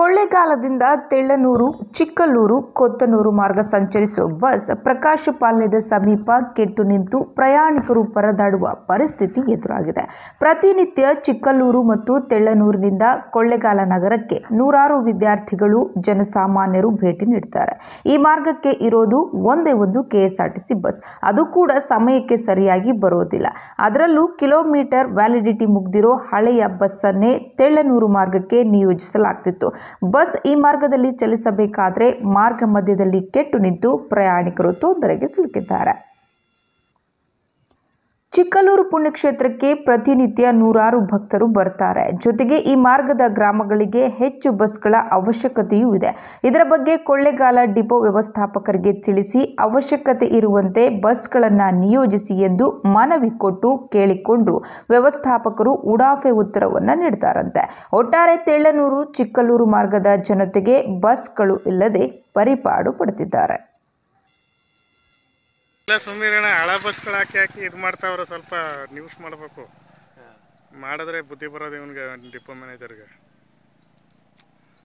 ಕೊಳ್ಳೆಗಾಲದಿಂದ ತೆಳ್ಳನೂರು ಚಿಕ್ಕಲ್ಲೂರು ಕೊತ್ತನೂರು ಮಾರ್ಗ ಸಂಚರಿಸುವ ಬಸ್ ಪ್ರಕಾಶ ಪಾಲ್ಯದ ಸಮೀಪ ಕೆಟ್ಟು ನಿಂತು ಪ್ರಯಾಣಿಕರು ಪರದಾಡುವ ಪರಿಸ್ಥಿತಿ ಎದುರಾಗಿದೆ ಪ್ರತಿನಿತ್ಯ ಚಿಕ್ಕಲ್ಲೂರು ಮತ್ತು ತೆಳ್ಳನೂರಿನಿಂದ ಕೊಳ್ಳೆಗಾಲ ನಗರಕ್ಕೆ ನೂರಾರು ವಿದ್ಯಾರ್ಥಿಗಳು ಜನಸಾಮಾನ್ಯರು ಭೇಟಿ ನೀಡುತ್ತಾರೆ ಈ ಮಾರ್ಗಕ್ಕೆ ಇರೋದು ಒಂದೇ ಒಂದು ಕೆಎಸ್ಆರ್ಟಿಸಿ ಬಸ್ ಅದು ಕೂಡ ಸಮಯಕ್ಕೆ ಸರಿಯಾಗಿ ಬರೋದಿಲ್ಲ ಅದರಲ್ಲೂ ಕಿಲೋಮೀಟರ್ ವ್ಯಾಲಿಡಿಟಿ ಮುಗ್ದಿರೋ ಹಳೆಯ ಬಸ್ಸನ್ನೇ ತೆಳ್ಳನೂರು ಮಾರ್ಗಕ್ಕೆ ನಿಯೋಜಿಸಲಾಗ್ತಿತ್ತು ಬಸ್ ಈ ಮಾರ್ಗದಲ್ಲಿ ಚಲಿಸಬೇಕಾದರೆ ಮಾರ್ಗ ಮಧ್ಯದಲ್ಲಿ ಕೆಟ್ಟು ನಿಂತು ಪ್ರಯಾಣಿಕರು ತೊಂದರೆಗೆ ಸಿಲುಕಿದ್ದಾರೆ ಚಿಕ್ಕಲೂರು ಪುಣ್ಯಕ್ಷೇತ್ರಕ್ಕೆ ಪ್ರತಿನಿತ್ಯ ನೂರಾರು ಭಕ್ತರು ಬರ್ತಾರೆ ಜೊತೆಗೆ ಈ ಮಾರ್ಗದ ಗ್ರಾಮಗಳಿಗೆ ಹೆಚ್ಚು ಬಸ್ಗಳ ಅವಶ್ಯಕತೆಯೂ ಇದೆ ಇದರ ಬಗ್ಗೆ ಕೊಳ್ಳೆಗಾಲ ಡಿಪೋ ವ್ಯವಸ್ಥಾಪಕರಿಗೆ ತಿಳಿಸಿ ಅವಶ್ಯಕತೆ ಇರುವಂತೆ ಬಸ್ಗಳನ್ನು ನಿಯೋಜಿಸಿ ಎಂದು ಮನವಿ ಕೊಟ್ಟು ಕೇಳಿಕೊಂಡು ವ್ಯವಸ್ಥಾಪಕರು ಉಡಾಫೆ ಉತ್ತರವನ್ನು ನೀಡ್ತಾರಂತೆ ಒಟ್ಟಾರೆ ತೆಳ್ಳನೂರು ಚಿಕ್ಕಲೂರು ಮಾರ್ಗದ ಜನತೆಗೆ ಬಸ್ಗಳು ಇಲ್ಲದೆ ಪರಿಪಾಡು ಪಡೆದಿದ್ದಾರೆ ಇಲ್ಲ ಸುಮ್ಮನೆ ಹಳ ಬಸ್ಗಳು ಹಾಕಿ ಹಾಕಿ ಇದು ಮಾಡ್ತಾವ್ರೆ ಸ್ವಲ್ಪ ನ್ಯೂಸ್ ಮಾಡಬೇಕು ಮಾಡಿದ್ರೆ ಬುದ್ಧಿ ಬರೋದು ಇವನ್ಗೆ ಡಿಪೋ ಮ್ಯಾನೇಜರ್ಗೆ